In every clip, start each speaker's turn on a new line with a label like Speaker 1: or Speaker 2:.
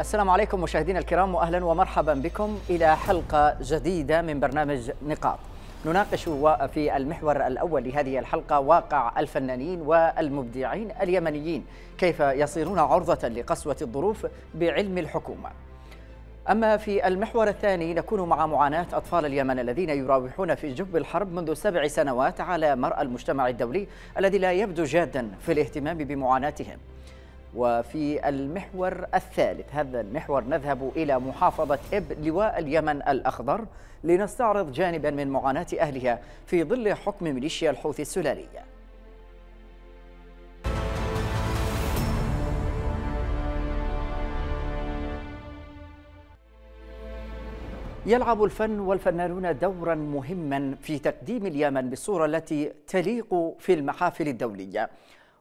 Speaker 1: السلام عليكم مشاهدينا الكرام واهلا ومرحبا بكم الى حلقه جديده من برنامج نقاط. نناقش في المحور الاول لهذه الحلقه واقع الفنانين والمبدعين اليمنيين، كيف يصيرون عرضه لقسوه الظروف بعلم الحكومه. أما في المحور الثاني نكون مع معاناة أطفال اليمن الذين يراوحون في جب الحرب منذ سبع سنوات على مرأى المجتمع الدولي الذي لا يبدو جادا في الاهتمام بمعاناتهم وفي المحور الثالث هذا المحور نذهب إلى محافظة إب لواء اليمن الأخضر لنستعرض جانبا من معاناة أهلها في ظل حكم ميليشيا الحوثي السلالية يلعب الفن والفنانون دورا مهما في تقديم اليمن بالصورة التي تليق في المحافل الدولية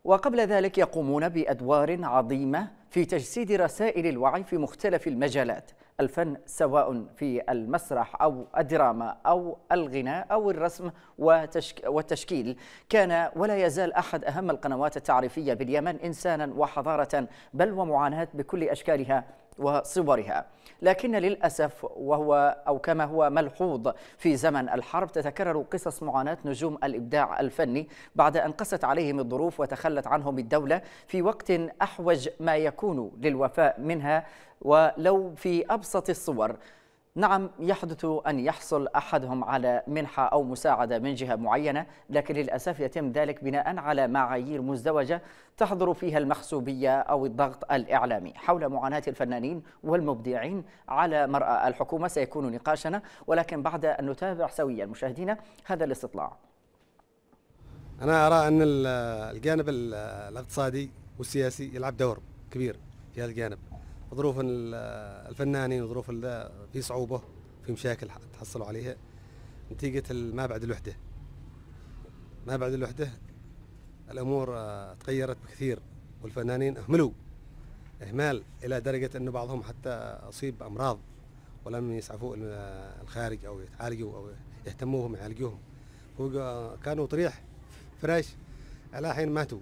Speaker 1: وقبل ذلك يقومون بأدوار عظيمة في تجسيد رسائل الوعي في مختلف المجالات الفن سواء في المسرح أو الدراما أو الغناء أو الرسم وتشك... والتشكيل كان ولا يزال أحد أهم القنوات التعريفية باليمن إنسانا وحضارة بل ومعاناة بكل أشكالها وصورها لكن للأسف وهو أو كما هو ملحوظ في زمن الحرب تتكرر قصص معاناة نجوم الإبداع الفني بعد أن قست عليهم الظروف وتخلت عنهم الدولة في وقت أحوج ما يكون للوفاء منها ولو في أبسط الصور نعم يحدث أن يحصل أحدهم على منحة أو مساعدة من جهة معينة لكن للأسف يتم ذلك بناء على معايير مزدوجة تحضر فيها المحسوبية أو الضغط الإعلامي حول معاناة الفنانين والمبدعين على مرأى الحكومة سيكون نقاشنا ولكن بعد أن نتابع سويا مشاهدينا هذا الاستطلاع
Speaker 2: أنا أرى أن الجانب الاقتصادي والسياسي يلعب دور كبير في هذا الجانب ظروف الفنانين وظروف في صعوبة في مشاكل تحصلوا عليها نتيجة ما بعد الوحدة ما بعد الوحدة الأمور آه، تغيرت بكثير والفنانين أهملوا إهمال إلى درجة أن بعضهم حتى أصيب بأمراض ولم يسعفوا الخارج أو يتعالجوا أو يهتموهم يعالجوهم آه، كانوا طريح فراش على حين ماتوا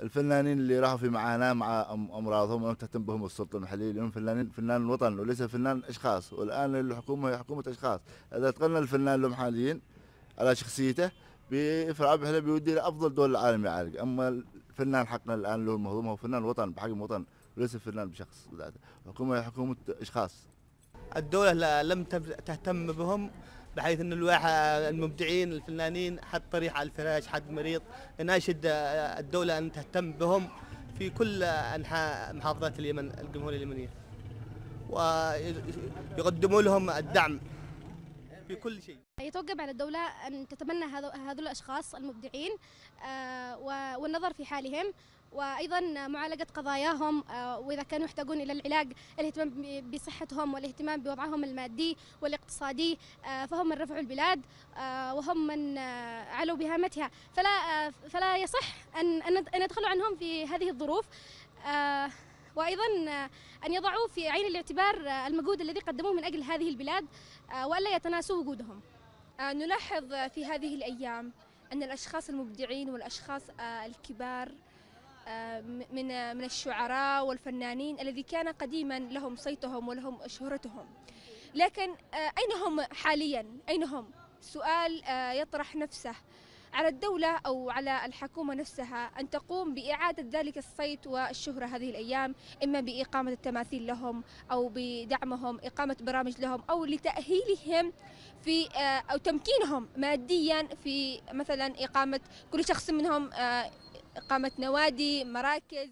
Speaker 3: الفنانين اللي راحوا في معاناه مع امراضهم ولم تهتم بهم السلطه المحليه لانهم فنانين فنان الوطن وليس فنان اشخاص والان الحكومه هي حكومه اشخاص اذا تقلنا الفنان الامحاليين على شخصيته بفرع بحلب بيودي لافضل دول العالم يعالج اما الفنان حقنا الان له المهضوم هو فنان وطن بحق الوطن وليس فنان بشخص الحكومه هي حكومه اشخاص الدوله لم تهتم بهم بحيث ان الواحد المبدعين الفنانين حد طريح على الفراش حد مريض ناشد الدوله ان تهتم بهم في كل انحاء محافظات اليمن الجمهوريه اليمنيه ويقدموا لهم الدعم في كل شيء يتوجب على الدولة أن تتمنى هذول الأشخاص المبدعين آه، والنظر في حالهم وايضا معالجه قضاياهم آه، واذا كانوا يحتاجون الى العلاج الاهتمام بصحتهم والاهتمام بوضعهم المادي والاقتصادي آه، فهم من رفعوا البلاد آه، وهم من علوا بهامتها فلا فلا يصح ان ان ندخلوا عنهم في هذه الظروف وايضا ان يضعوا في عين الاعتبار المجهود الذي قدموه من اجل هذه البلاد والا يتناسوا وجودهم. نلاحظ في هذه الايام ان الاشخاص المبدعين والاشخاص الكبار آه، من آه، من الشعراء والفنانين الذي كان قديما لهم صيتهم ولهم شهرتهم لكن آه، أين هم حاليا أين هم سؤال يطرح نفسه على الدولة أو على الحكومة نفسها أن تقوم بإعادة ذلك الصيت والشهرة هذه الأيام إما بإقامة التماثيل لهم أو بدعمهم إقامة برامج لهم أو لتأهيلهم في أو تمكينهم ماديا في مثلا إقامة كل شخص منهم إقامة نوادي مراكز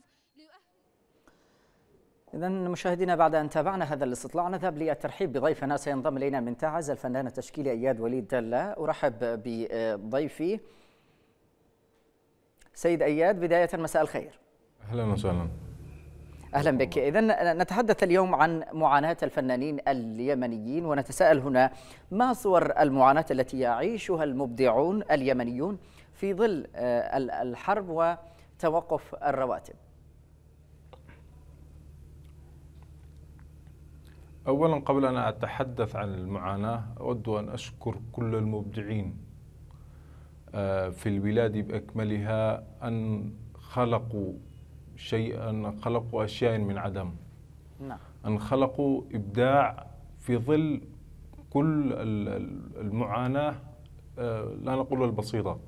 Speaker 1: إذا مشاهدينا بعد أن تابعنا هذا الاستطلاع نذهب للترحيب بضيفنا سينضم إلينا من تعز الفنان التشكيلي أياد وليد دلة أرحب بضيفي سيد أياد بداية مساء الخير أهلا وسهلا أهلا بك إذا نتحدث اليوم عن معاناة الفنانين اليمنيين ونتساءل هنا ما صور المعاناة التي يعيشها المبدعون اليمنيون في ظل آه، الحرب وتوقف الرواتب
Speaker 4: اولا قبل ان اتحدث عن المعاناه اود ان اشكر كل المبدعين آه، في البلاد باكملها ان خلقوا شيئا ان خلقوا اشياء من عدم نعم ان خلقوا ابداع في ظل كل المعاناه آه، لا نقول البسيطه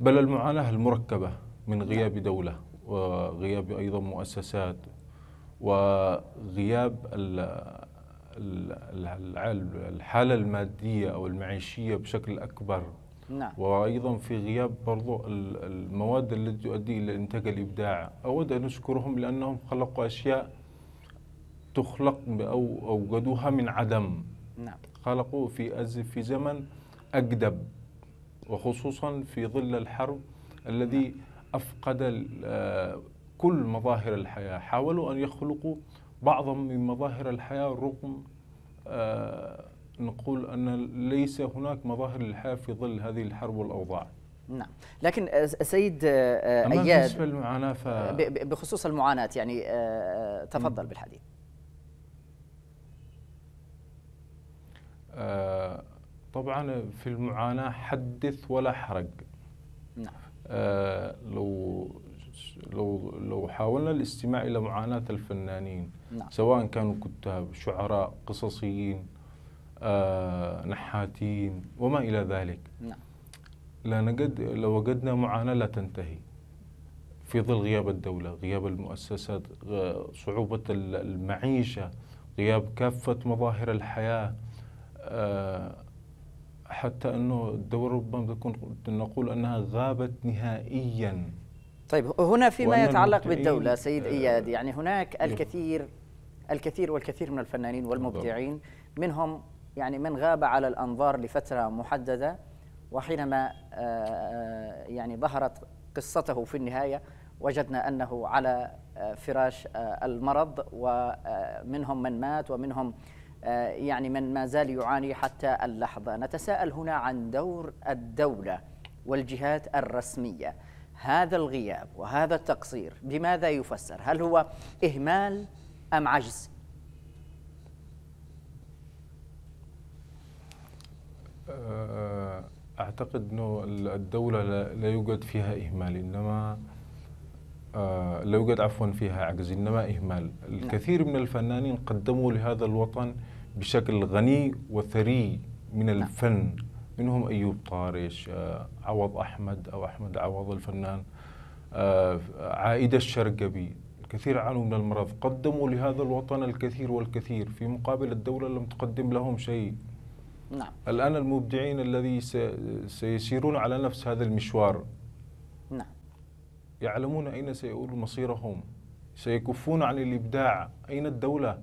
Speaker 4: بل المعاناة المركبة من غياب دولة وغياب أيضا مؤسسات وغياب الحالة المادية أو المعيشية بشكل أكبر نعم. وأيضا في غياب برضو المواد التي تؤدي إلى إنتاج الإبداع أود أن أشكرهم لأنهم خلقوا أشياء تخلق أو أوجدوها من عدم نعم. خلقوا في في زمن أجدب وخصوصا في ظل الحرب الذي أفقد آه، كل مظاهر الحياة حاولوا أن يخلقوا بعضا من مظاهر الحياة رغم آه، نقول أن ليس هناك مظاهر للحياة في ظل هذه الحرب والأوضاع
Speaker 1: نعم لكن آه، سيد اياد بالنسبه للمعاناه ف... بخصوص المعاناه يعني تفضل م. بالحديث
Speaker 4: طبعا في المعاناة حدث ولا حرق نعم آه لو لو لو حاولنا الاستماع إلى معاناة الفنانين نعم. سواء كانوا كتاب شعراء قصصيين آه نحاتين وما إلى ذلك نعم لنجد لوجدنا معاناة لا تنتهي في ظل غياب الدولة غياب المؤسسات صعوبة المعيشة غياب كافة مظاهر الحياة آه حتى انه الدوله ربما نقول انها غابت نهائيا طيب هنا فيما يتعلق بالدوله سيد آه،
Speaker 1: اياد يعني هناك إيه. الكثير الكثير والكثير من الفنانين والمبدعين منهم يعني من غاب على الانظار لفتره محدده وحينما آه، آه، يعني ظهرت قصته في النهايه وجدنا انه على فراش المرض ومنهم من مات ومنهم آه، يعني من ما زال يعاني حتى اللحظة نتساءل هنا عن دور الدولة والجهات الرسمية هذا الغياب وهذا التقصير بماذا يفسر هل هو إهمال أم عجز
Speaker 4: آه، أعتقد أنه الدولة لا يوجد فيها إهمال إنما آه، لا يوجد عفوا فيها عجز إنما إهمال نعم. الكثير من الفنانين قدموا لهذا الوطن بشكل غني وثري من نعم. الفن منهم أيوب طارش آه، عوض أحمد أو أحمد عوض الفنان آه، عائدة الشرقبي الكثير عانوا من المرض قدموا لهذا الوطن الكثير والكثير في مقابل الدولة لم تقدم لهم شيء نعم. الآن المبدعين الذي سيسيرون على نفس هذا المشوار نعم. يعلمون أين سيؤول مصيرهم سيكفون عن الإبداع أين الدولة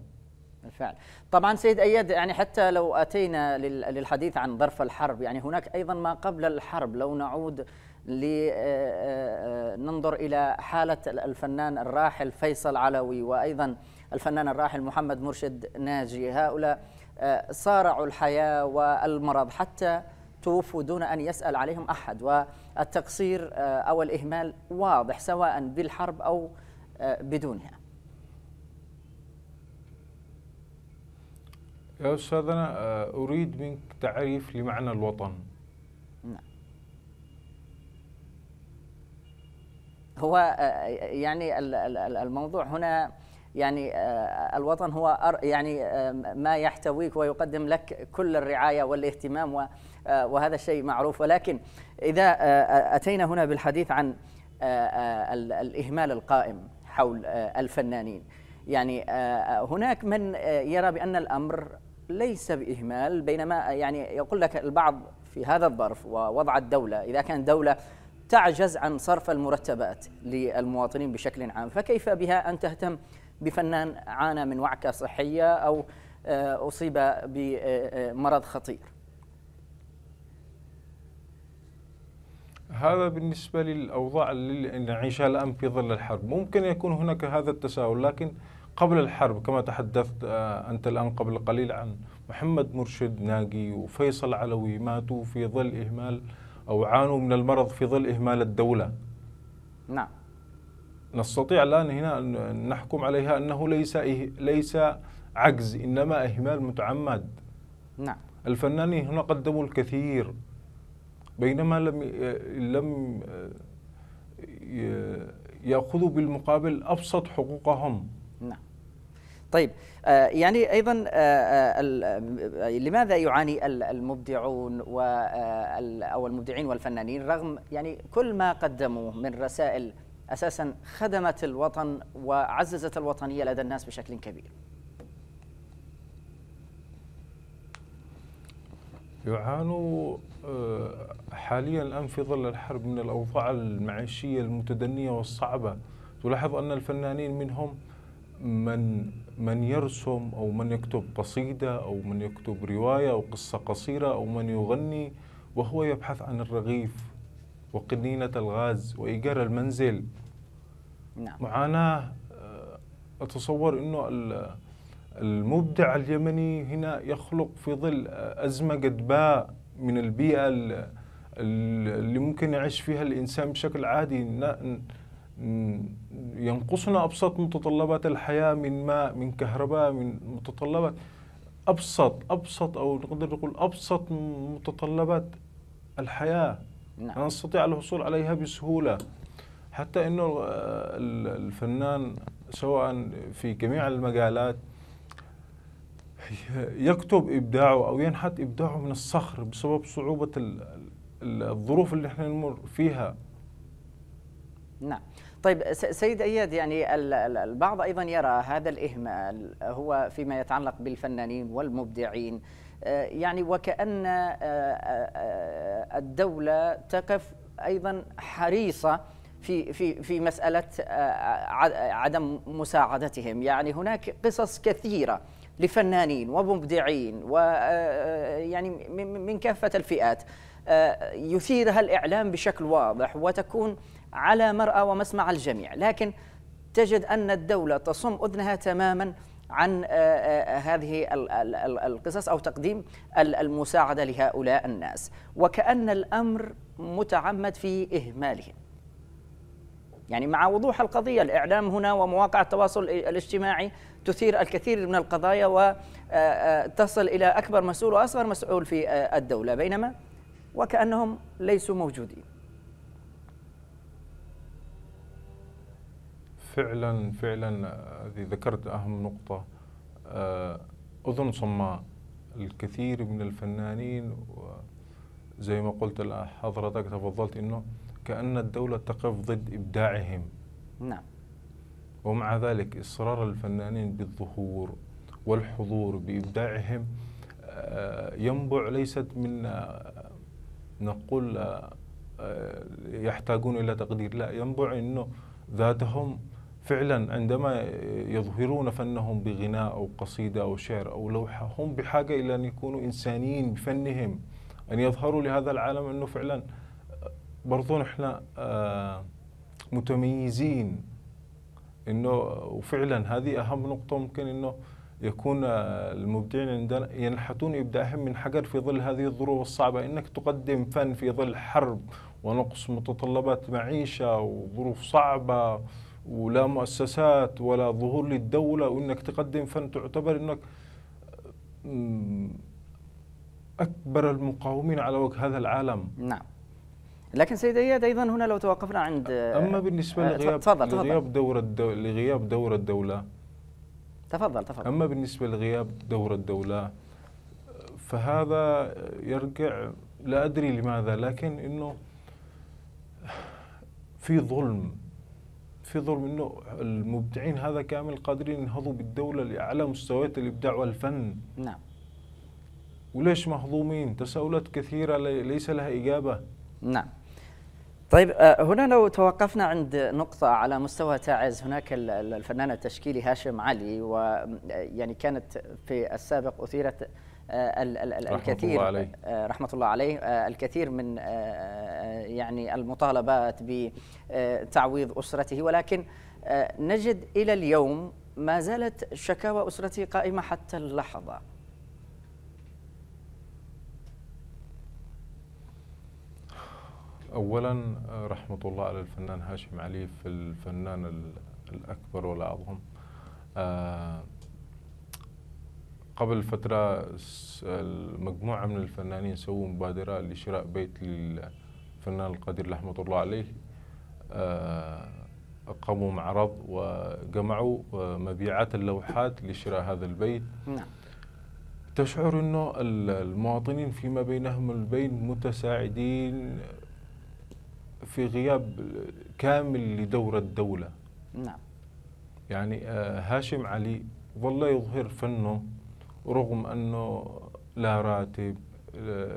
Speaker 1: بالفعل طبعا سيد أياد يعني حتى لو أتينا للحديث عن ظرف الحرب يعني هناك أيضا ما قبل الحرب لو نعود لننظر آه، آه، إلى حالة الفنان الراحل فيصل علوي وأيضا الفنان الراحل محمد مرشد ناجي هؤلاء آه، صارعوا الحياة والمرض حتى توفوا دون أن يسأل عليهم أحد والتقصير أو الإهمال واضح سواء بالحرب أو بدونها
Speaker 4: يا أستاذنا آه، أريد منك تعريف لمعنى الوطن
Speaker 1: نعم هو آه، يعني الموضوع هنا يعني آه، الوطن هو يعني ما يحتويك ويقدم لك كل الرعايه والاهتمام وهذا الشيء معروف ولكن اذا اتينا هنا بالحديث عن الاهمال القائم حول الفنانين يعني هناك من يرى بان الامر ليس باهمال بينما يعني يقول لك البعض في هذا الظرف ووضع الدوله اذا كان دوله تعجز عن صرف المرتبات للمواطنين بشكل عام فكيف بها ان تهتم بفنان عانى من وعكه صحيه او آه، اصيب بمرض خطير
Speaker 4: هذا بالنسبة للأوضاع اللي نعيشها الآن في ظل الحرب ممكن يكون هناك هذا التساؤل لكن قبل الحرب كما تحدثت آه، أنت الآن قبل قليل عن محمد مرشد ناقي وفيصل علوي ماتوا في ظل إهمال أو عانوا من المرض في ظل إهمال الدولة نعم نستطيع الآن هنا أن نحكم عليها أنه ليس إه ليس عجز إنما إهمال متعمد نعم الفنانين هنا قدموا الكثير بينما لم لم
Speaker 1: آه، ياخذوا بالمقابل ابسط حقوقهم طيب آه، يعني ايضا آه، آه، لماذا يعاني المبدعون او المبدعين والفنانين رغم يعني كل ما قدموه من رسائل اساسا خدمت الوطن وعززت الوطنيه لدى الناس بشكل كبير.
Speaker 4: يعانوا حاليا الان في ظل الحرب من الاوضاع المعيشيه المتدنيه والصعبه تلاحظ ان الفنانين منهم من من يرسم او من يكتب قصيده او من يكتب روايه او قصه قصيره او من يغني وهو يبحث عن الرغيف وقنينه الغاز وايجار المنزل نعم. معاناه آه، اتصور انه المبدع اليمني هنا يخلق في ظل آه، ازمه جدباء من البيئه اللي ممكن يعيش فيها الانسان بشكل عادي ينقصنا ابسط متطلبات الحياه من ماء من كهرباء من متطلبات ابسط ابسط او نقدر نقول ابسط متطلبات الحياه نعم. نستطيع الحصول عليها بسهوله حتى انه آه، الفنان سواء في جميع المجالات يكتب ابداعه او ينحت ابداعه من الصخر بسبب صعوبه الظروف اللي احنا نمر فيها
Speaker 1: نعم طيب سيد اياد يعني البعض ايضا يرى هذا الاهمال هو فيما يتعلق بالفنانين والمبدعين آه، يعني وكان آه، آه، الدوله تقف ايضا حريصه في في في مساله عدم مساعدتهم يعني هناك قصص كثيره لفنانين ومبدعين ويعني من كافه الفئات يثيرها الاعلام بشكل واضح وتكون على مرأى ومسمع الجميع لكن تجد أن الدولة تصم أذنها تماما عن آه، آه، هذه القصص أو تقديم المساعدة لهؤلاء الناس وكأن الأمر متعمد في إهمالهم يعني مع وضوح القضية الإعلام هنا ومواقع التواصل الاجتماعي تثير الكثير من القضايا وتصل آه، إلى أكبر مسؤول وأصغر مسؤول في الدولة بينما وكأنهم ليسوا موجودين
Speaker 4: فعلا فعلا آه، هذه ذكرت اهم نقطه اذن آه، صماء الكثير من الفنانين زي ما قلت حضرتك تفضلت انه كان الدوله تقف ضد ابداعهم نعم ومع ذلك اصرار الفنانين بالظهور والحضور بابداعهم آه، ينبع ليست من نقول يحتاجون الى تقدير لا ينبع انه ذاتهم فعلا عندما يظهرون فنهم بغناء أو قصيدة أو شعر أو لوحة هم بحاجة إلى أن يكونوا إنسانيين بفنهم أن يظهروا لهذا العالم أنه فعلا برضو نحن آه، متميزين انه وفعلا هذه اهم نقطه ممكن انه يكون آه، المبدعين عندنا ينحتون ابداعهم من حجر في ظل هذه الظروف الصعبه انك تقدم فن في ظل حرب ونقص متطلبات معيشه وظروف صعبه ولا مؤسسات ولا ظهور للدولة وإنك تقدم فن تعتبر إنك أكبر المقاومين على وجه هذا العالم نعم
Speaker 1: لكن سيد اياد ايضا هنا لو توقفنا عند اما بالنسبه آه، لغياب تفضل لغياب
Speaker 4: دور لغياب دور الدوله
Speaker 1: تفضل تفضل اما
Speaker 4: بالنسبه لغياب دور الدوله فهذا يرجع لا ادري لماذا لكن انه في ظلم في ظلم انه المبدعين هذا كامل قادرين ينهضوا بالدوله لاعلى مستويات الابداع والفن نعم وليش مهضومين تساؤلات كثيره ليس لها
Speaker 1: اجابه نعم طيب آه، هنا لو توقفنا عند نقطة على مستوى تعز هناك الفنان التشكيلي هاشم علي ويعني كانت في السابق أثيرت آه، الكثير آه، رحمة الله عليه, رحمة آه، الله عليه الكثير من يعني المطالبات بتعويض أسرته ولكن نجد إلى اليوم ما زالت شكاوى أسرته قائمة حتى اللحظة
Speaker 4: أولا رحمة الله على الفنان هاشم علي في الفنان الأكبر والأعظم قبل فترة مجموعة من الفنانين سووا مبادرة لشراء بيت للفنان القدير رحمة الله عليه آه، قاموا معرض وجمعوا آه، مبيعات اللوحات لشراء هذا البيت نعم. تشعر أنه المواطنين فيما بينهم البين متساعدين في غياب كامل لدور الدولة نعم يعني آه، هاشم علي ظل يظهر فنه رغم أنه لا راتب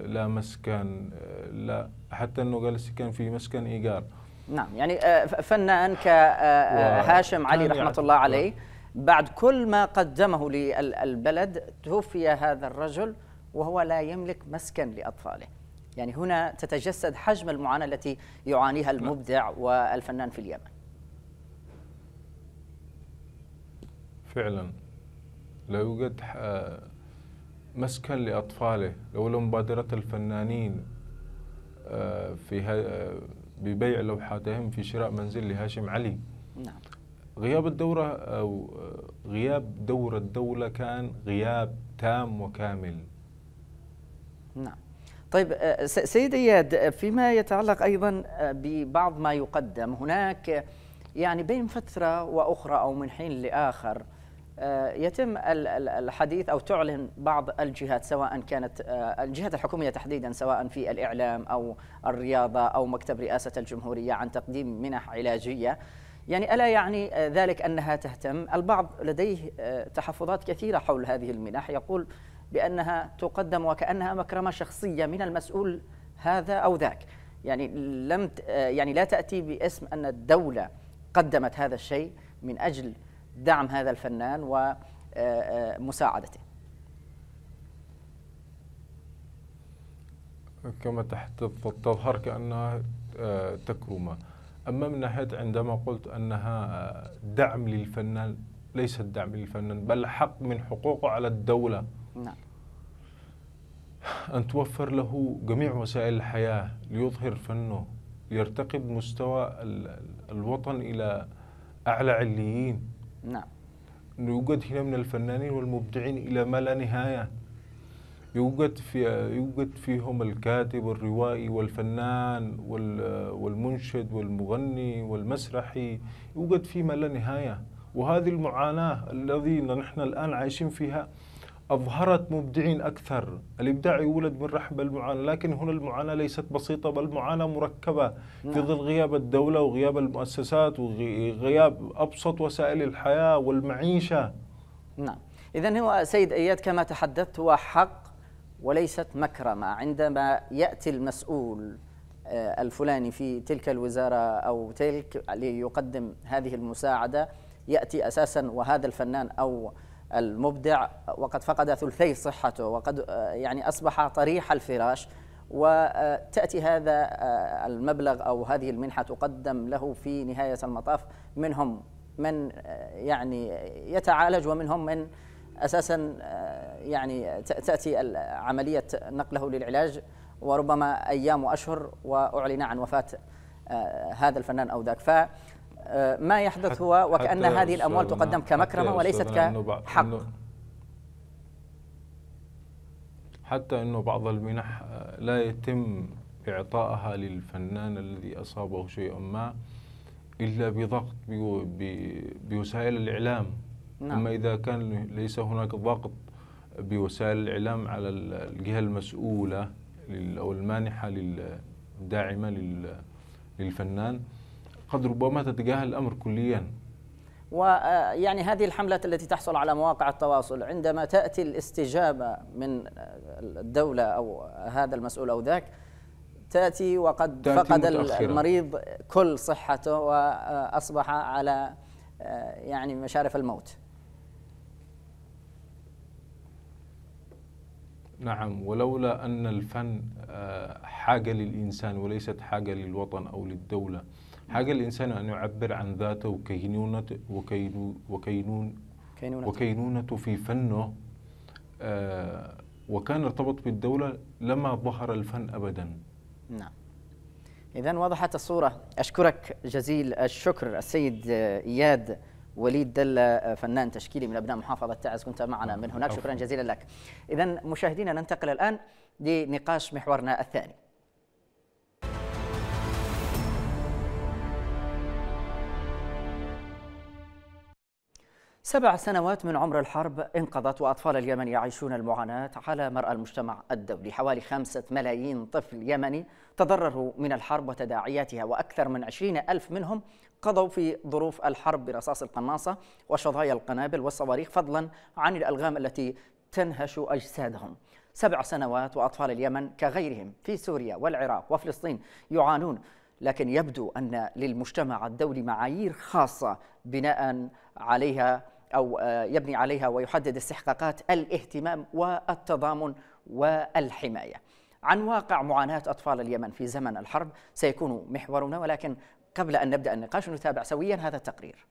Speaker 4: لا مسكن لا حتى أنه قال كان في مسكن إيجار
Speaker 1: نعم يعني آه، فنان كهاشم آه، علي رحمة الله عليه بعد كل ما قدمه للبلد توفي هذا الرجل وهو لا يملك مسكن لأطفاله يعني هنا تتجسد حجم المعاناة التي يعانيها نعم. المبدع والفنان في اليمن
Speaker 4: فعلا لا يوجد آه، مسكن لأطفاله لولا مبادرة الفنانين آه، في آه، ببيع لوحاتهم في شراء منزل لهاشم علي نعم. غياب الدورة أو غياب دور الدولة كان غياب تام وكامل
Speaker 1: نعم طيب سيد اياد فيما يتعلق ايضا ببعض ما يقدم هناك يعني بين فتره واخرى او من حين لاخر آه، يتم الحديث او تعلن بعض الجهات سواء كانت آه، الجهات الحكوميه تحديدا سواء في الاعلام او الرياضه او مكتب رئاسه الجمهوريه عن تقديم منح علاجيه يعني الا يعني آه، ذلك انها تهتم البعض لديه تحفظات كثيره حول هذه المنح يقول بانها تقدم وكانها مكرمه شخصيه من المسؤول هذا او ذاك يعني لم يعني لا تاتي باسم ان الدوله قدمت هذا الشيء من اجل دعم هذا الفنان ومساعدته آه،
Speaker 4: آه، كما تحت تظهر كأنها آه، تكرمة أما من ناحية عندما قلت أنها دعم للفنان ليس دعم للفنان بل حق من حقوقه على الدولة نعم أن توفر له جميع وسائل الحياة ليظهر فنه ليرتقي بمستوى الوطن إلى أعلى عليين نعم يوجد هنا من الفنانين والمبدعين إلى ما لا نهاية يوجد في يوجد فيهم الكاتب والروائي والفنان والمنشد والمغني والمسرحي يوجد في ما لا نهايه وهذه المعاناه الذي نحن الان عايشين فيها أظهرت مبدعين أكثر الإبداع يولد من رحم المعاناة لكن هنا المعاناة ليست بسيطة بل معاناة مركبة في نعم. ظل غياب الدولة وغياب المؤسسات وغياب أبسط وسائل الحياة والمعيشة
Speaker 1: نعم إذا هو سيد أياد كما تحدثت هو حق وليست مكرمة عندما يأتي المسؤول آه، الفلاني في تلك الوزارة أو تلك ليقدم هذه المساعدة يأتي أساسا وهذا الفنان أو المبدع وقد فقد ثلثي صحته وقد آه، يعني أصبح طريح الفراش وتأتي هذا آه، المبلغ أو هذه المنحة تقدم له في نهاية المطاف منهم من آه، يعني يتعالج ومنهم من أساسا يعني تأتي عملية نقله للعلاج وربما أيام وأشهر وأعلن عن وفاة هذا الفنان أو ذاك آه، ما يحدث هو وكأن هذه الأموال تقدم كمكرمة وليست كحق
Speaker 4: حتى أنه بعض المنح آه، لا يتم إعطائها للفنان الذي أصابه شيء ما إلا بضغط بوسائل الإعلام نعم. أما إذا كان ليس هناك ضغط بوسائل الإعلام على الجهة المسؤولة أو المانحة الداعمة للفنان قد ربما تتجاهل الأمر كليا
Speaker 1: ويعني آه، هذه الحملات التي تحصل على مواقع التواصل عندما تأتي الاستجابة من آه، الدولة أو هذا المسؤول أو ذاك تأتي وقد تأتي فقد متأخرة. المريض كل صحته وأصبح آه، على يعني مشارف الموت
Speaker 4: نعم ولولا أن الفن حاجة للإنسان وليست حاجة للوطن أو للدولة حق الإنسان أن يعبر عن ذاته وكينونته وكينون وكينون وكينونته في فنه آه وكان ارتبط بالدولة لما ظهر الفن أبدا
Speaker 1: نعم إذا وضحت الصورة أشكرك جزيل الشكر السيد آه، إياد وليد دلة آه، فنان تشكيلي من أبناء محافظة تعز كنت معنا من هناك شكرا جزيلا لك إذا مشاهدينا ننتقل الآن لنقاش محورنا الثاني سبع سنوات من عمر الحرب انقضت وأطفال اليمن يعيشون المعاناة على مرأى المجتمع الدولي حوالي خمسة ملايين طفل يمني تضرروا من الحرب وتداعياتها وأكثر من عشرين ألف منهم قضوا في ظروف الحرب برصاص القناصة وشظايا القنابل والصواريخ فضلا عن الألغام التي تنهش أجسادهم سبع سنوات وأطفال اليمن كغيرهم في سوريا والعراق وفلسطين يعانون لكن يبدو أن للمجتمع الدولي معايير خاصة بناء عليها أو آه، يبني عليها ويحدد استحقاقات الاهتمام والتضامن والحماية عن واقع معاناة أطفال اليمن في زمن الحرب سيكون محورنا ولكن قبل أن نبدأ النقاش نتابع سويا هذا التقرير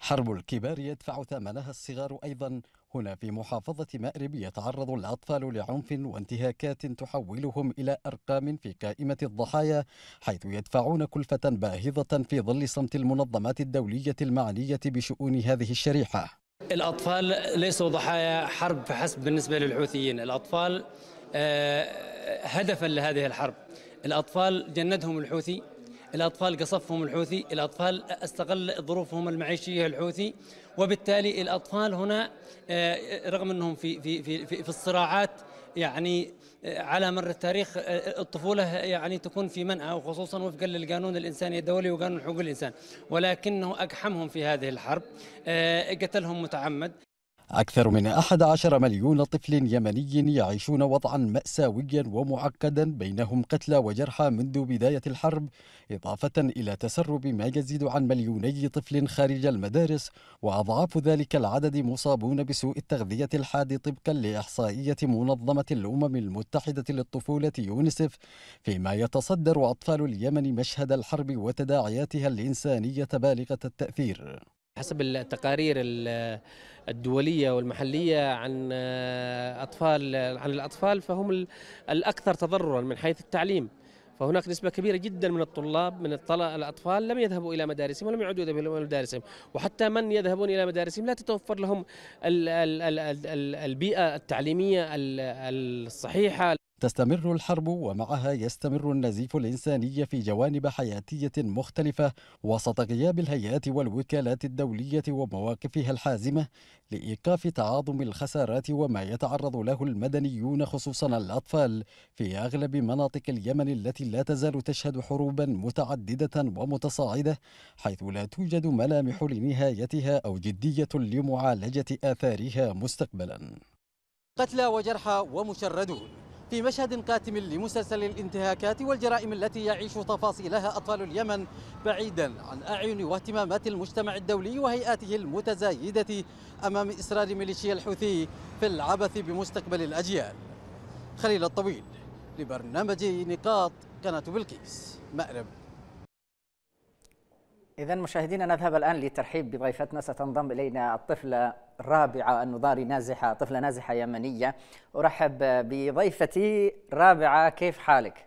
Speaker 2: حرب الكبار يدفع ثمنها الصغار أيضا هنا في محافظة مأرب يتعرض الأطفال لعنف وانتهاكات تحولهم إلى أرقام في قائمة الضحايا حيث يدفعون كلفة باهظة في ظل صمت المنظمات الدولية المعنية بشؤون هذه الشريحة الأطفال ليسوا ضحايا حرب فحسب بالنسبة للحوثيين الأطفال آه، هدفا لهذه الحرب الأطفال جندهم الحوثي الأطفال قصفهم الحوثي الأطفال استغل ظروفهم المعيشية الحوثي وبالتالي الاطفال هنا آه، رغم انهم في في في في الصراعات يعني آه، على مر التاريخ آه، الطفولة يعني تكون في منأى وخصوصا وفقا للقانون الإنساني الدولي وقانون حقوق الإنسان ولكنه أقحمهم في هذه الحرب قتلهم متعمد أكثر من 11 مليون طفل يمني يعيشون وضعا مأساويا ومعقدا بينهم قتلى وجرحى منذ بداية الحرب إضافة إلى تسرب ما يزيد عن مليوني طفل خارج المدارس وأضعاف ذلك العدد مصابون بسوء التغذية الحاد طبقا لإحصائية منظمة الأمم المتحدة للطفولة يونسف فيما يتصدر أطفال اليمن مشهد الحرب وتداعياتها الإنسانية بالغة التأثير
Speaker 3: حسب التقارير الدولية والمحلية عن آه،
Speaker 2: أطفال عن الأطفال فهم الأكثر تضررا من حيث التعليم فهناك نسبة كبيرة جدا من الطلاب من الأطفال لم يذهبوا إلى مدارسهم ولم يعودوا إلى مدارسهم
Speaker 5: وحتى من يذهبون إلى مدارسهم لا تتوفر لهم البيئة التعليمية الصحيحة
Speaker 2: تستمر الحرب ومعها يستمر النزيف الإنساني في جوانب حياتية مختلفة وسط غياب الهيئات والوكالات الدولية ومواقفها الحازمة لإيقاف تعاظم الخسارات وما يتعرض له المدنيون خصوصا الأطفال في أغلب مناطق اليمن التي لا تزال تشهد حروبا متعددة ومتصاعدة حيث لا توجد ملامح لنهايتها أو جدية لمعالجة آثارها مستقبلا قتلى وجرحى ومشردون في مشهد قاتم لمسلسل الانتهاكات والجرائم التي يعيش تفاصيلها أطفال اليمن بعيدا عن أعين واهتمامات المجتمع الدولي وهيئاته المتزايدة أمام إصرار ميليشيا الحوثي في العبث بمستقبل الأجيال خليل الطويل لبرنامج نقاط قناة بلقيس مأرب إذا مشاهدينا نذهب الآن
Speaker 1: للترحيب بضيفتنا ستنضم إلينا الطفلة الرابعة النضاري نازحة طفلة نازحة يمنية أرحب بضيفتي رابعة كيف حالك؟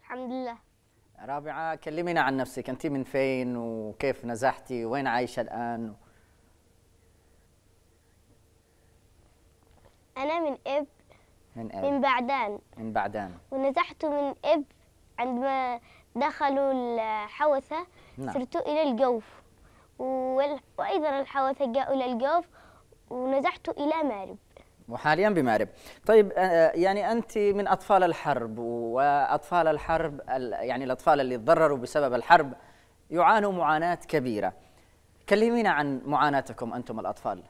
Speaker 1: الحمد لله رابعة كلمينا عن نفسك أنت من فين وكيف نزحتي وين عايشة الآن؟
Speaker 6: أنا من إب من, إب. من بعدان من بعدان ونزحت من إب عندما دخلوا الحوثة نعم. سرتوا إلى الجوف وأيضا الحوثة جاءوا إلى الجوف ونزحت إلى مارب
Speaker 1: وحاليا بمارب طيب آه، آه، يعني أنت من أطفال الحرب وأطفال الحرب يعني الأطفال اللي تضرروا بسبب الحرب يعانوا معاناة كبيرة كلمينا عن معاناتكم أنتم الأطفال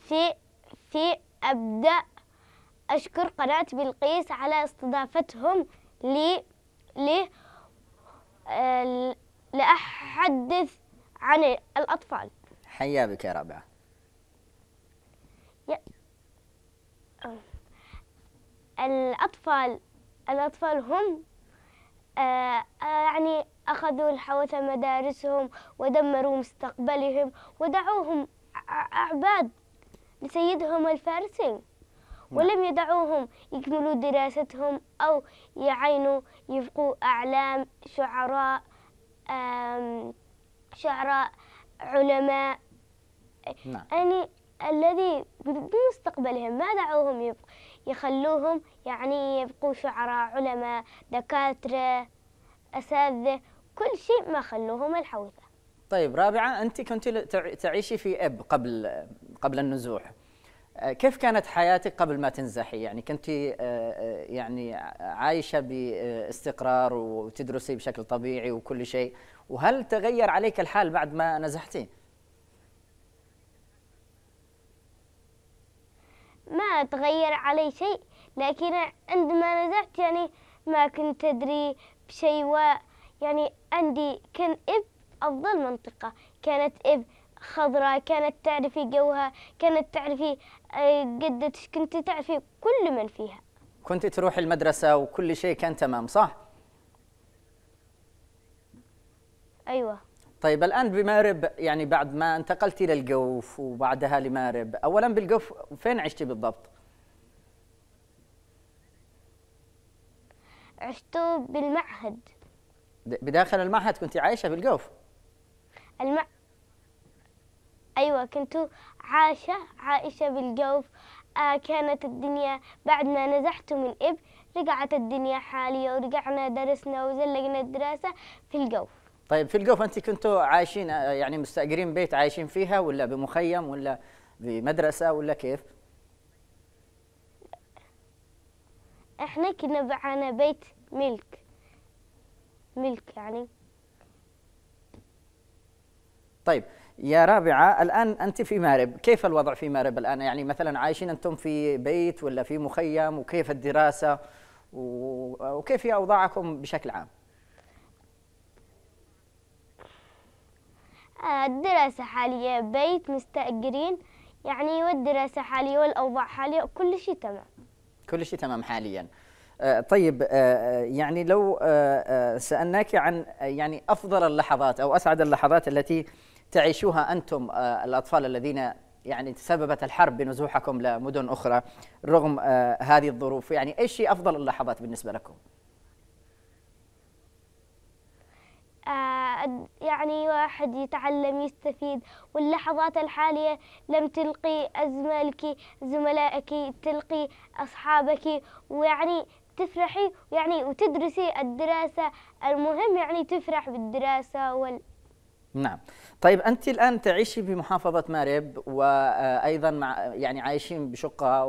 Speaker 6: في في أبدأ أشكر قناة بلقيس على استضافتهم لي لي آه، لأحدث عن الأطفال
Speaker 1: حيا بك يا رابعة
Speaker 6: آه. الأطفال الأطفال هم آه, آه، يعني أخذوا الحوثة مدارسهم ودمروا مستقبلهم ودعوهم أعباد لسيدهم الفارسي ولم يدعوهم يكملوا دراستهم أو يعينوا يبقوا أعلام شعراء شعراء علماء نعم. يعني الذي بمستقبلهم ما دعوهم يخلوهم يعني يبقوا شعراء علماء دكاترة أساتذة كل شيء ما خلوهم الحوثة
Speaker 1: طيب رابعة أنت كنت تعيشي في أب قبل قبل النزوح كيف كانت حياتك قبل ما تنزحي يعني كنت آه، آه، يعني عايشه باستقرار وتدرسي بشكل طبيعي وكل شيء وهل تغير عليك الحال بعد ما نزحتي
Speaker 6: ما تغير علي شيء لكن عندما نزحت يعني ما كنت أدري بشيء و يعني عندي كان إب أفضل منطقة كانت إب خضراء كانت تعرفي جوها كانت تعرفي جدتك كنت تعرفي كل من فيها
Speaker 1: كنت تروحي المدرسة وكل شيء كان تمام صح؟ أيوة طيب الآن بمارب يعني بعد ما انتقلتي للقوف وبعدها لمارب أولا بالقوف فين عشتي بالضبط؟
Speaker 6: عشت بالمعهد
Speaker 1: بداخل المعهد كنت عايشة بالقوف؟
Speaker 6: المع... أيوة كنت عاش عائشة بالجوف آه كانت الدنيا بعد ما نزحت من إب رجعت الدنيا حالية ورجعنا درسنا وزلقنا الدراسة في الجوف
Speaker 1: طيب في الجوف أنت كنتوا عايشين آه، يعني مستأجرين بيت عايشين فيها ولا بمخيم ولا بمدرسة ولا كيف؟
Speaker 6: احنا كنا معانا بيت ملك ملك يعني
Speaker 1: طيب يا رابعة الآن أنت في مارب كيف الوضع في مارب الآن يعني مثلا عايشين أنتم في بيت ولا في مخيم وكيف الدراسة وكيف هي أوضاعكم بشكل عام
Speaker 6: آه، الدراسة حالية بيت مستأجرين يعني والدراسة حالية والأوضاع حالية كل شيء تمام
Speaker 1: كل شيء تمام حاليا آه، طيب آه، يعني لو سألناك عن يعني أفضل اللحظات أو أسعد اللحظات التي تعيشوها أنتم آه، الأطفال الذين يعني تسببت الحرب بنزوحكم لمدن أخرى رغم آه، هذه الظروف يعني إيش هي أفضل اللحظات بالنسبة لكم؟
Speaker 6: آه، يعني واحد يتعلم يستفيد واللحظات الحالية لم تلقي أزمالك زملائك تلقي أصحابك ويعني تفرحي يعني وتدرسي الدراسة المهم يعني تفرح بالدراسة وال
Speaker 1: نعم طيب انت الان تعيشي بمحافظه مارب وايضا مع يعني عايشين بشقه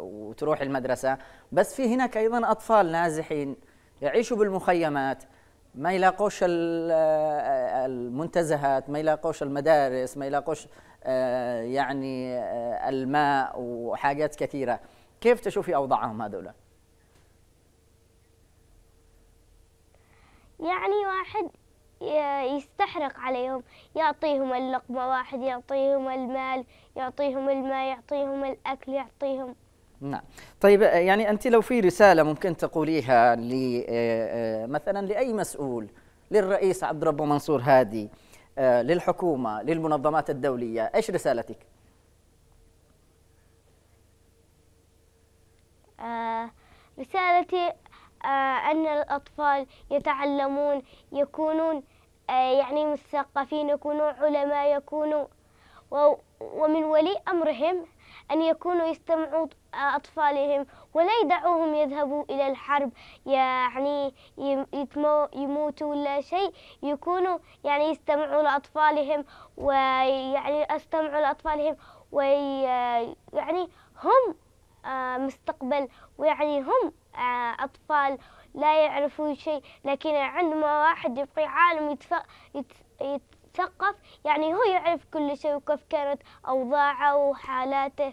Speaker 1: وتروح المدرسه بس في هناك ايضا اطفال نازحين يعيشوا بالمخيمات ما يلاقوش المنتزهات ما يلاقوش المدارس ما يلاقوش آه، يعني آه، الماء وحاجات كثيره كيف تشوفي اوضاعهم هذول
Speaker 6: يعني واحد يستحرق عليهم يعطيهم اللقمة واحد يعطيهم المال يعطيهم الماء يعطيهم الأكل يعطيهم
Speaker 1: نعم طيب يعني أنت لو في رسالة ممكن تقوليها آه، آه، مثلا لأي مسؤول للرئيس عبد ربه منصور هادي آه، للحكومة للمنظمات الدولية إيش رسالتك؟
Speaker 6: رسالتي آه، أن الأطفال يتعلمون يكونون آه، يعني مثقفين يكونوا علماء يكونوا ومن ولي أمرهم أن يكونوا يستمعوا آه، أطفالهم ولا يدعوهم يذهبوا إلى الحرب يعني يموتوا ولا شيء يكونوا يعني يستمعوا لأطفالهم ويعني استمعوا لأطفالهم ويعني هم مستقبل ويعني هم آه، أطفال لا يعرفون شيء لكن عندما واحد يبقي عالم يتثقف يعني هو يعرف كل شيء وكيف كانت أوضاعه وحالاته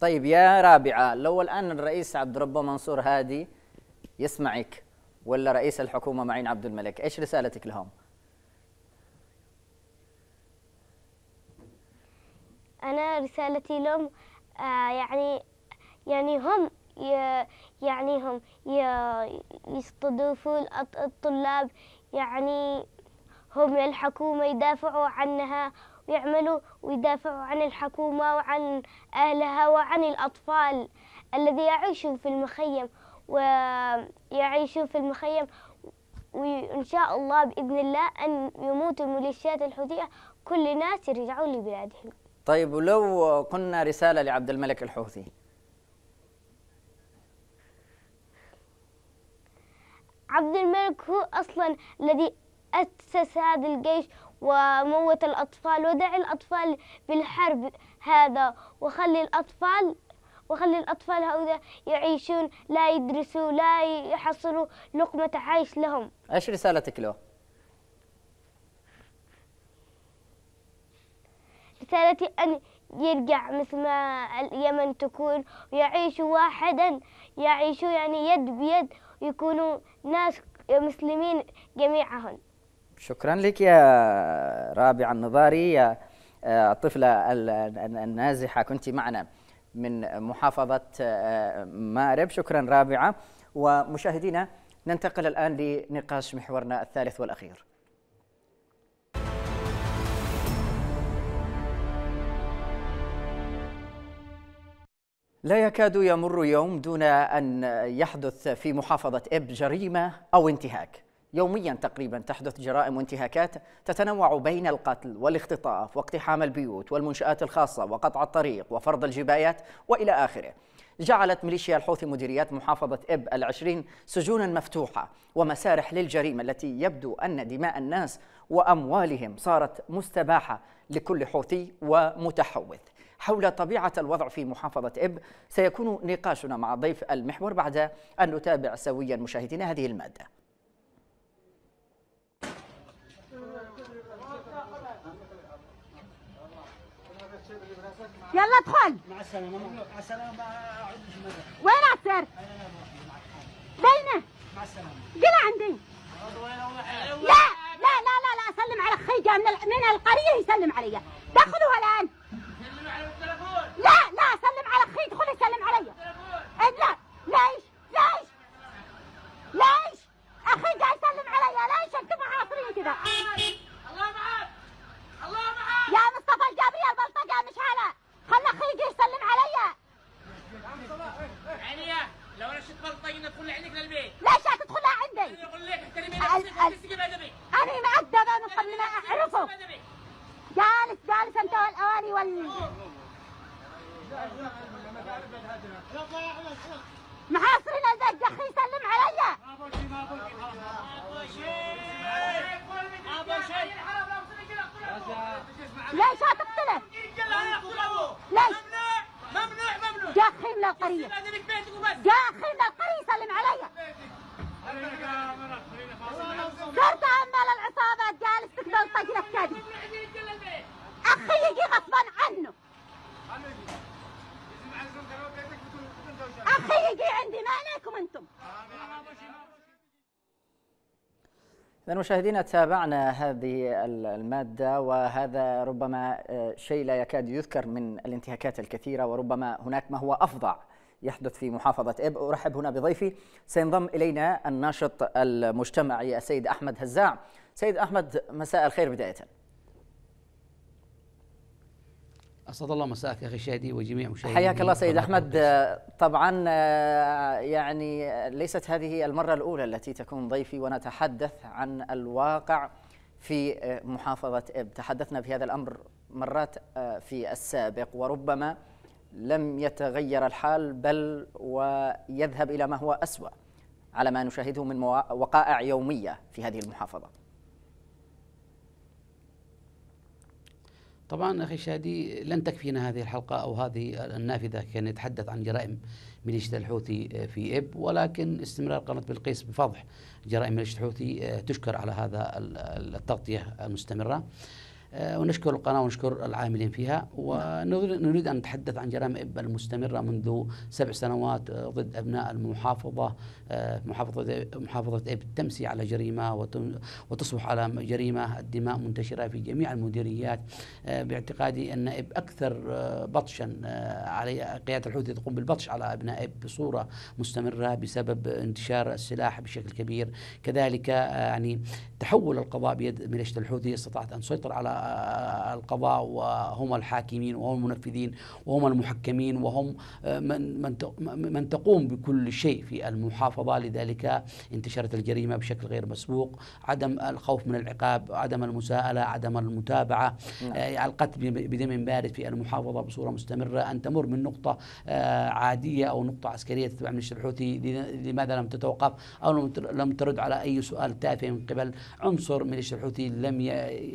Speaker 1: طيب يا رابعة لو الآن الرئيس عبد ربه منصور هادي يسمعك ولا رئيس الحكومة معين عبد الملك إيش رسالتك لهم؟
Speaker 6: أنا رسالتي لهم آه يعني يعني هم يعني هم يستضيفوا الطلاب يعني هم الحكومة يدافعوا عنها ويعملوا ويدافعوا عن الحكومة وعن أهلها وعن الأطفال الذي يعيشوا في المخيم ويعيشوا في المخيم وإن شاء الله بإذن الله أن يموت الميليشيات الحوثية كل الناس يرجعون لبلادهم
Speaker 1: طيب ولو قلنا رسالة لعبد الملك الحوثي
Speaker 6: عبد الملك هو أصلا الذي أسس هذا الجيش وموت الأطفال ودع الأطفال في الحرب هذا وخلي الأطفال وخلي الأطفال هؤلاء يعيشون لا يدرسوا لا يحصلوا لقمة عيش لهم
Speaker 1: إيش رسالتك له؟
Speaker 6: رسالتي أن يرجع مثل ما اليمن تكون ويعيشوا واحدا يعيشوا يعني يد بيد ويكونوا ناس مسلمين جميعهم
Speaker 1: شكرا لك يا رابعة النظاري يا آه، الطفلة النازحة كنت معنا من محافظة آه، مأرب شكرا رابعة ومشاهدينا ننتقل الآن لنقاش محورنا الثالث والأخير لا يكاد يمر يوم دون أن يحدث في محافظة إب جريمة أو انتهاك يوميا تقريبا تحدث جرائم وانتهاكات تتنوع بين القتل والاختطاف واقتحام البيوت والمنشآت الخاصة وقطع الطريق وفرض الجبايات وإلى آخره جعلت ميليشيا الحوثي مديريات محافظة إب العشرين سجونا مفتوحة ومسارح للجريمة التي يبدو أن دماء الناس وأموالهم صارت مستباحة لكل حوثي ومتحوث حول طبيعة الوضع في محافظة إب سيكون نقاشنا مع ضيف المحور بعد أن نتابع سويا مشاهدينا هذه المادة
Speaker 2: يلا ادخل
Speaker 1: مع السلامة
Speaker 3: مع السلامة وين عسر؟ بينه مع السلامة قل عندي لا لا لا لا اسلم على اخي من من القرية يسلم علي دخلوا الان لا لا سلم على اخي خلي سلم عليا إيه، لا ليش ليش ليش اخي جاي يسلم عليا ليش انتم معاصرين كذا الله معك الله معك يا مصطفى الجابري البلطجه مش هلا خلى يجي يسلم عليا عينيا لو انا شفت بلطجه ادخل عندك للبيت ليش تدخلها عندي؟ اقول لك احترمي نفسك انا مؤدبه من قبل ما اعرفه جالس جالس انت والاواني وال محاصرين هذا يسلم عليا ليش هتقتله؟ ليش؟ ممنوع ممنوع داخل من القريه داخل من القريه سلم عليا كرت عمال العصابه
Speaker 1: إذا مشاهدينا تابعنا هذه المادة وهذا ربما آه، شيء لا يكاد يذكر من الانتهاكات الكثيرة وربما هناك ما هو أفظع يحدث في محافظة إب أرحب هنا بضيفي سينضم إلينا الناشط المجتمعي السيد أحمد هزاع سيد أحمد مساء الخير بدايةً
Speaker 5: اسعد الله مساك اخي شادي وجميع مشاهدينا حياك الله سيد احمد
Speaker 1: طبعا آه، يعني ليست هذه المره الاولى التي تكون ضيفي ونتحدث عن الواقع في آه، محافظه اب تحدثنا في هذا الامر مرات آه، في السابق وربما لم يتغير الحال بل ويذهب الى ما هو اسوا على ما نشاهده من وقائع يوميه في هذه المحافظه
Speaker 5: طبعا اخي شادي لن تكفينا هذه الحلقه او هذه النافذه كي نتحدث عن جرائم ميليشيا الحوثي آه، في اب ولكن استمرار قناه بلقيس بفضح جرائم ميليشيا الحوثي آه، تشكر على هذا التغطيه المستمره. آه، ونشكر القناة ونشكر العاملين فيها ونريد أن نتحدث عن جرائم إب المستمرة منذ سبع سنوات آه، ضد أبناء المحافظة آه، محافظة محافظة إب تمسي على جريمة وتصبح على جريمة الدماء منتشرة في جميع المديريات باعتقادي أن إب أكثر بطشا على قيادة الحوثي تقوم بالبطش على أبناء إب بصورة مستمرة بسبب انتشار السلاح بشكل كبير كذلك يعني تحول القضاء بيد ميليشيا الحوثي استطاعت أن تسيطر على القضاء وهم الحاكمين وهم المنفذين وهم المحكمين وهم آه، من, من, تقوم بكل شيء في المحافظة لذلك انتشرت الجريمة بشكل غير مسبوق عدم الخوف من العقاب عدم المساءلة عدم المتابعة نعم. آه، القتل بدم بارد في المحافظة بصورة مستمرة أن تمر من نقطة آه، عادية أو نقطة عسكرية تتبع من الحوثي لماذا لم تتوقف أو لم ترد على أي سؤال تافه من قبل عنصر من الحوثي لم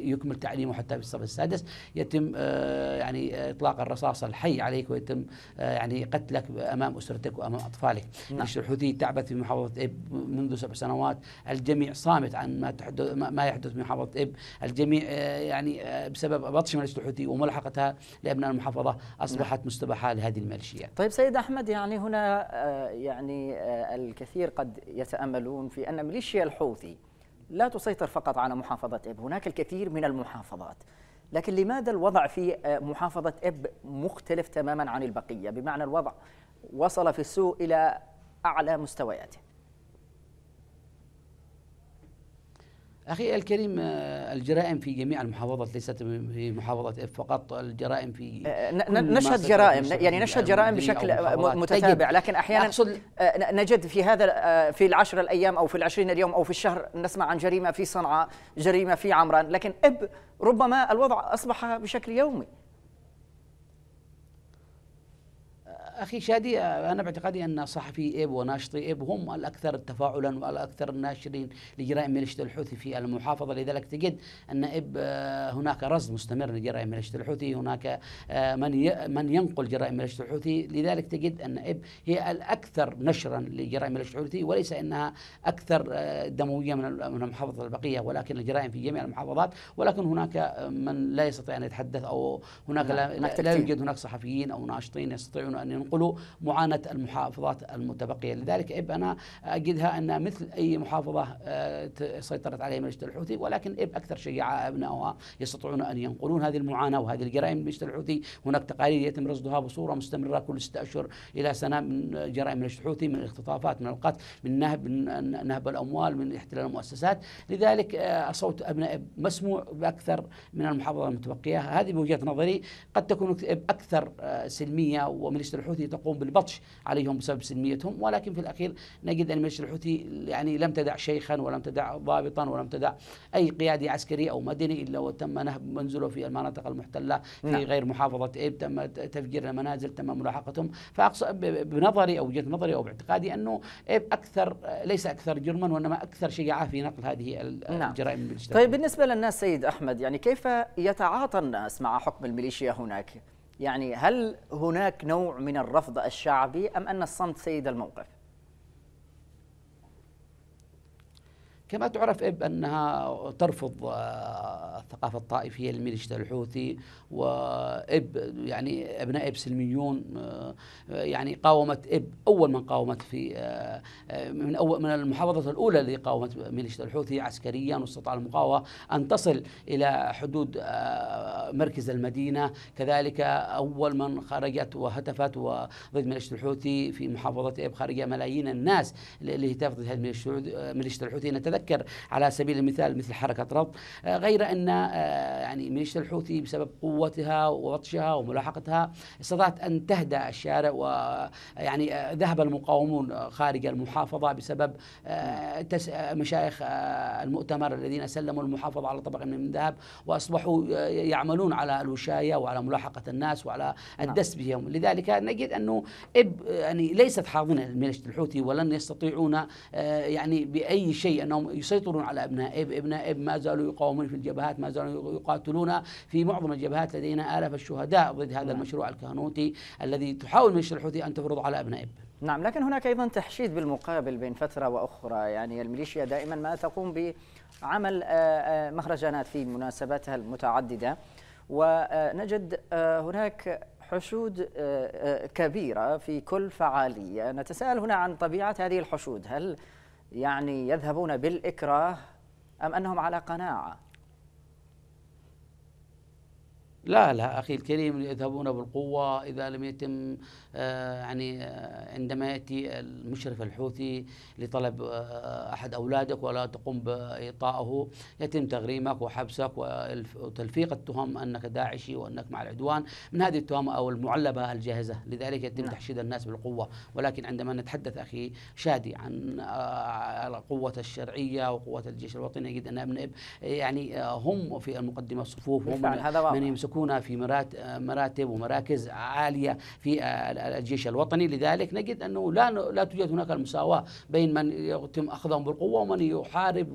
Speaker 5: يكمل تعليمه حتى في الصف السادس يتم آه، يعني آه، اطلاق الرصاص الحي عليك ويتم آه، يعني قتلك امام اسرتك وامام اطفالك نعم. نشر الحوثي تعبت في محافظه اب منذ سبع سنوات الجميع صامت عن ما تحدث ما يحدث في محافظه اب الجميع يعني بسبب بطش ميليشيا الحوثي وملحقتها لابناء المحافظه اصبحت نعم. مستباحه لهذه
Speaker 1: الميليشيات طيب سيد احمد يعني هنا يعني الكثير قد يتاملون في ان ميليشيا الحوثي لا تسيطر فقط على محافظة إب هناك الكثير من المحافظات لكن لماذا الوضع في آه، محافظة إب مختلف تماما عن البقية بمعنى الوضع وصل في السوء إلى أعلى مستوياته
Speaker 5: أخي الكريم آه، الجرائم في جميع المحافظات ليست في محافظة إف فقط الجرائم في آه، آه، نشهد جرائم يعني نشهد جرائم بشكل متتابع طيب، لكن أحيانا
Speaker 1: أقصد نجد في هذا في العشر الأيام أو في العشرين اليوم أو في الشهر نسمع عن جريمة في صنعاء جريمة في عمران لكن إب ربما الوضع أصبح بشكل يومي
Speaker 5: اخي شادي انا باعتقادي ان صحفي ايب وناشطي ايب هم الاكثر تفاعلا والاكثر ناشرين لجرائم ميليشيا الحوثي في المحافظه لذلك تجد ان ايب آه، هناك رصد مستمر لجرائم ميليشيا الحوثي هناك آه، من من ينقل جرائم ميليشيا الحوثي لذلك تجد ان ايب هي الاكثر نشرا لجرائم ميليشيا الحوثي وليس انها اكثر آه، دمويه من المحافظه البقيه ولكن الجرائم في جميع المحافظات ولكن هناك من لا يستطيع ان يتحدث او هناك نعم، لا, لا يوجد هناك صحفيين او ناشطين يستطيعون ان ينقلوا معاناة المحافظات المتبقية لذلك إب أنا أجدها أن مثل أي محافظة آه، سيطرت عليها ميليشيا الحوثي ولكن إب أكثر شيعة أبنائها يستطيعون أن ينقلون هذه المعاناة وهذه الجرائم ميليشيا الحوثي هناك تقارير يتم رصدها بصورة مستمرة كل ست أشهر إلى سنة من جرائم ميليشيا الحوثي من الاختطافات من القتل من نهب من نهب الأموال من احتلال المؤسسات لذلك آه، صوت أبناء إب مسموع بأكثر من المحافظة المتبقية هذه بوجهة نظري قد تكون أكثر آه، سلمية وميليشيا الحوثي الحوثي تقوم بالبطش عليهم بسبب سلميتهم ولكن في الأخير نجد أن ميليشيا الحوثي يعني لم تدع شيخا ولم تدع ضابطا ولم تدع أي قيادي عسكري أو مدني إلا وتم نهب منزله في المناطق المحتلة في نعم. غير محافظة إيب تم تفجير المنازل تم ملاحقتهم فأقصد بنظري أو وجهة نظري أو باعتقادي أنه إيب أكثر ليس أكثر جرما وإنما أكثر شجاعة
Speaker 1: في نقل هذه نعم. الجرائم نعم. طيب بالنسبة للناس سيد أحمد يعني كيف يتعاطى الناس مع حكم الميليشيا هناك؟ يعني هل هناك نوع من الرفض الشعبي أم أن الصمت سيد الموقف؟ كما تعرف إب أنها ترفض آه، الثقافة الطائفية
Speaker 5: للميليشيا الحوثي وإب يعني أبناء إب سلميون آه، يعني قاومت إب أول من قاومت في آه، من أول من المحافظة الأولى اللي قاومت ميليشيا الحوثي عسكريا واستطاع المقاومة أن تصل إلى حدود مركز المدينة كذلك أول من خرجت وهتفت ضد ميليشيا الحوثي في محافظة إب خرج ملايين الناس لهتاف ضد ميليشيا الحوثي اتذكر على سبيل المثال مثل حركة ربط آه، غير أن آه، يعني ميليشيا الحوثي بسبب قوتها وبطشها وملاحقتها استطاعت أن تهدأ الشارع ويعني آه، ذهب المقاومون خارج المحافظة بسبب مشايخ المؤتمر الذين سلموا المحافظة على طبق من ذهب وأصبحوا يعملون على الوشاية وعلى ملاحقة الناس وعلى نعم. الدس بهم لذلك نجد أنه اب يعني ليست حاضنة الميليشيا الحوثي ولن يستطيعون يعني بأي شيء أنهم يسيطرون على أبناء اب أبناء اب ما زالوا يقاومون في الجبهات ما زالوا يقاتلون في معظم الجبهات لدينا آلاف الشهداء ضد هذا نعم. المشروع الكهنوتي الذي تحاول
Speaker 1: ميشيل الحوثي أن تفرض على أبناء اب نعم لكن هناك أيضا تحشيد بالمقابل بين فترة وأخرى يعني الميليشيا دائما ما تقوم بعمل آه، آه، مهرجانات في مناسباتها المتعددة ونجد آه، هناك حشود كبيرة في كل فعالية نتساءل هنا عن طبيعة هذه الحشود هل يعني يذهبون بالاكراه ام انهم على قناعه
Speaker 6: لا لا
Speaker 5: أخي الكريم يذهبون بالقوة إذا لم يتم آه، يعني آه، عندما يأتي المشرف الحوثي لطلب آه، أحد أولادك ولا تقوم بايطائه يتم تغريمك وحبسك وتلفيق التهم أنك داعشي وأنك مع العدوان من هذه التهم أو المعلبة الجاهزة لذلك يتم نعم. تحشيد الناس بالقوة ولكن عندما نتحدث أخي شادي عن القوة الشرعية وقوة الجيش الوطني نجد أن يعني هم في المقدمة الصفوف هم من يمسكون يكون في مراتب ومراكز عاليه في الجيش الوطني لذلك نجد انه لا لا توجد هناك المساواه بين من يتم اخذهم بالقوه ومن يحارب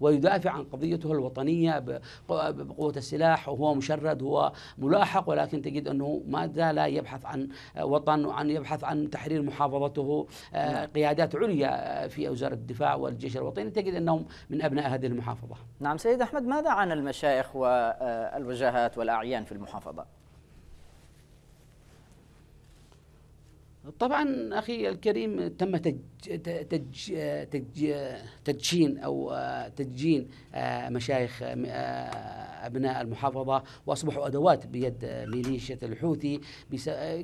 Speaker 5: ويدافع عن قضيته الوطنيه بقوه السلاح وهو مشرد هو ملاحق ولكن تجد انه ما زال يبحث عن وطن وعن يبحث عن تحرير محافظته آه، نعم. قيادات عليا في وزاره الدفاع والجيش
Speaker 1: الوطني تجد انهم من ابناء هذه المحافظه. نعم سيد احمد ماذا عن المشايخ والوجهات والاعيان الأعيان في المحافظة
Speaker 5: طبعا أخي الكريم تم تدشين او آه، تدجين آه، مشايخ آه، ابناء المحافظه واصبحوا ادوات بيد ميليشيا الحوثي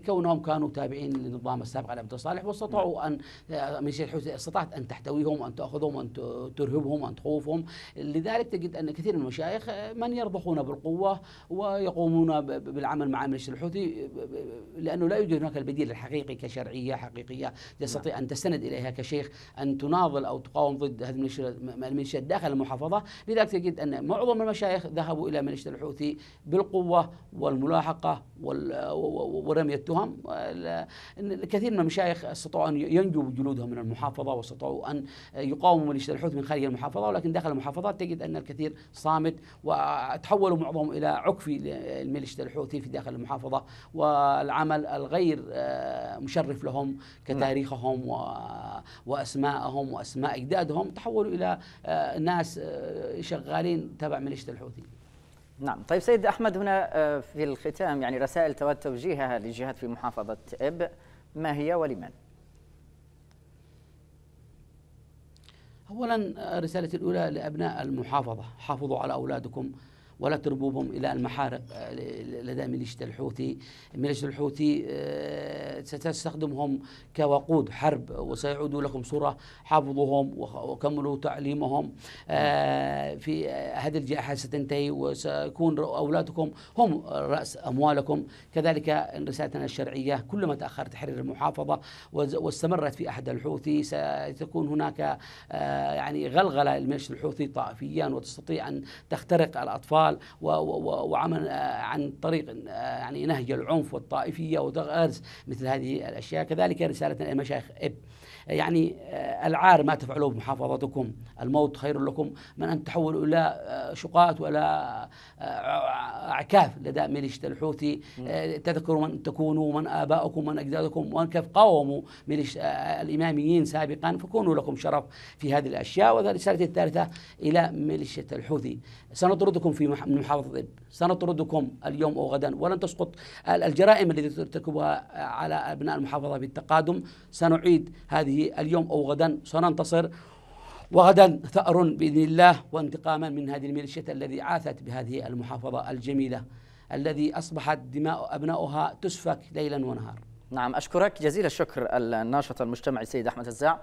Speaker 5: كونهم كانوا تابعين للنظام السابق على عبد الصالح واستطاعوا ان ميليشيا الحوثي استطاعت ان تحتويهم وان تاخذهم وان ترهبهم وان تخوفهم لذلك تجد ان كثير من المشايخ من يرضخون بالقوه ويقومون بالعمل مع ميليشيا الحوثي لانه لا يوجد هناك البديل الحقيقي كشرعيه حقيقيه يستطيع ان تستند اليها عليها كشيخ أن تناضل أو تقاوم ضد هذه الميليشيات داخل المحافظة لذلك تجد أن معظم المشايخ ذهبوا إلى ميليشيا الحوثي بالقوة والملاحقة ورمي التهم الكثير من المشايخ استطاعوا أن ينجوا جلودهم من المحافظة واستطاعوا أن يقاوموا ميليشيا الحوثي من خارج المحافظة ولكن داخل المحافظات تجد أن الكثير صامت وتحولوا معظمهم إلى عكفي للميليشيا الحوثي في داخل المحافظة والعمل الغير مشرف لهم نعم. كتاريخهم و واسماءهم واسماء اجدادهم
Speaker 1: تحولوا الى آه، ناس آه، شغالين تبع ميليشيا الحوثي نعم طيب سيد احمد هنا آه، في الختام يعني رسائل تود توجيهها للجهات في محافظه اب ما هي ولمن؟
Speaker 5: اولا رسالتي الاولى لابناء المحافظه حافظوا على اولادكم ولا تربوبهم إلى المحارق آه، لدى ميليشيا الحوثي ميليشيا الحوثي آه، ستستخدمهم كوقود حرب وسيعودوا لكم صورة حافظوهم وكملوا تعليمهم آه، في هذه الجائحة ستنتهي وسيكون أولادكم هم رأس أموالكم كذلك رسالتنا الشرعية كلما تأخر تحرير المحافظة واستمرت في أحد الحوثي ستكون هناك يعني غلغلة للميليشيا الحوثي طائفيا وتستطيع أن تخترق الأطفال الاطفال وعمل آه، عن طريق آه، يعني نهج العنف والطائفيه وغرس مثل هذه الاشياء كذلك رساله المشايخ اب يعني آه، العار ما تفعلوه بمحافظتكم الموت خير لكم من أن تحولوا إلى شقات ولا أعكاف لدى ميليشيا الحوثي تذكروا من تكونوا من آباؤكم من أجدادكم وان كيف قاوموا الإماميين سابقا فكونوا لكم شرف في هذه الأشياء ورسالتي الثالثة إلى ميليشيا الحوثي سنطردكم في من محافظة إب سنطردكم اليوم أو غدا ولن تسقط الجرائم التي ترتكبها على أبناء المحافظة بالتقادم سنعيد هذه اليوم أو غدا سننتصر وغدا ثأر بإذن الله وانتقاما من هذه الميليشيات الذي عاثت بهذه المحافظة
Speaker 1: الجميلة الذي أصبحت دماء أبنائها تسفك ليلا ونهار نعم أشكرك جزيل الشكر الناشط المجتمعي السيد أحمد الزاع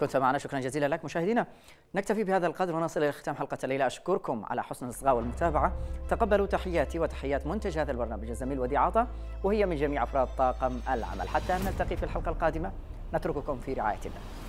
Speaker 1: كنت معنا شكرا جزيلا لك مشاهدينا نكتفي بهذا القدر ونصل إلى ختام حلقة الليلة أشكركم على حسن الإصغاء والمتابعة تقبلوا تحياتي وتحيات منتج هذا البرنامج الزميل ودي عطا وهي من جميع أفراد طاقم العمل حتى أن نلتقي في الحلقة القادمة نترككم في رعاية الله